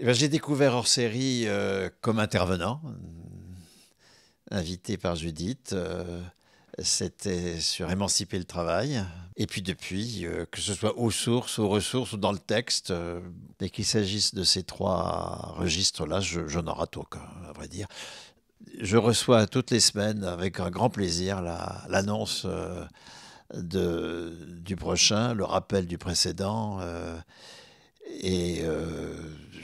Eh ben, j'ai découvert hors série euh, comme intervenant, euh, invité par Judith. Euh, c'était sur Émanciper le travail. Et puis depuis, que ce soit aux sources, aux ressources ou dans le texte, dès qu'il s'agisse de ces trois registres-là, je, n'en rate aucun, à vrai dire. Je reçois toutes les semaines avec un grand plaisir l'annonce. de, du prochain, le rappel du précédent. et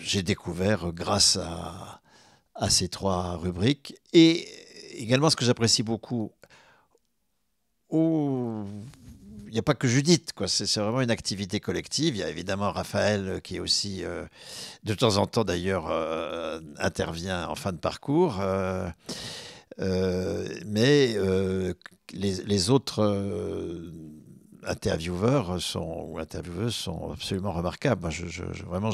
j'ai découvert grâce à, à ces trois rubriques. Et également, ce que j'apprécie beaucoup, il n'y a pas que Judith, quoi. C'est vraiment une activité collective. Il y a évidemment Raphaël euh, qui est aussi, euh, de temps en temps d'ailleurs, euh, intervient en fin de parcours. mais les, les, autres intervieweurs sont, ou intervieweuses sont absolument remarquables. je, vraiment,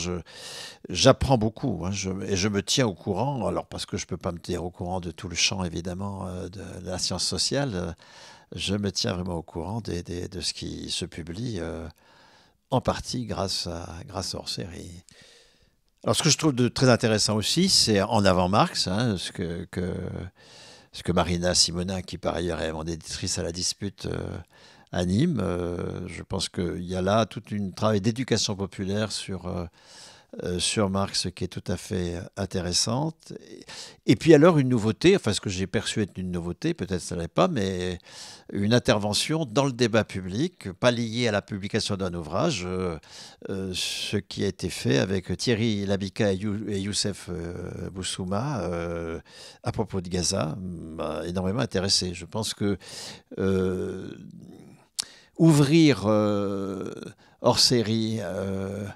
j'apprends beaucoup hein. et je me tiens au courant, alors parce que je ne peux pas me tenir au courant de tout le champ, évidemment, euh, de la science sociale. Euh, je me tiens vraiment au courant de ce qui se publie, euh, en partie grâce à, grâce à hors Alors, ce que je trouve de très intéressant aussi, c'est en avant Marx, hein, ce que, ce que Marina Simonin, qui par ailleurs est mon éditrice à la dispute, à Nîmes. Euh, je pense qu'il y a là tout un travail d'éducation populaire sur, euh, euh, sur Marx qui est tout à fait intéressante. Et puis alors une nouveauté, enfin ce que j'ai perçu être une nouveauté, peut-être ça l'est pas, mais une intervention dans le débat public, pas liée à la publication d'un ouvrage, ce qui a été fait avec Thierry Labica et, Youssef Boussouma à propos de Gaza, m'a énormément intéressé. Je pense que ouvrir euh, hors série euh,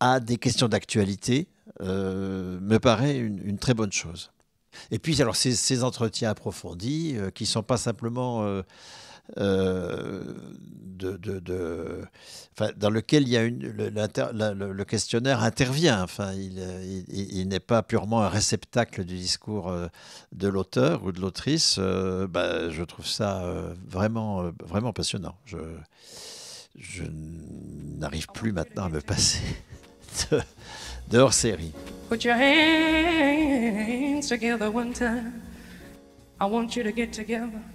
à des questions d'actualité euh, me paraît une, très bonne chose. Et puis, alors, ces, ces entretiens approfondis, qui ne sont pas simplement de, dans lequel il y a une, le, questionnaire intervient. Enfin, il, n'est pas purement un réceptacle du discours euh, de l'auteur ou de l'autrice. Euh, ben, je trouve ça euh, vraiment, vraiment passionnant. Je, n'arrive plus maintenant à me passer de, hors série. Put your hands together one time. I want you to get together.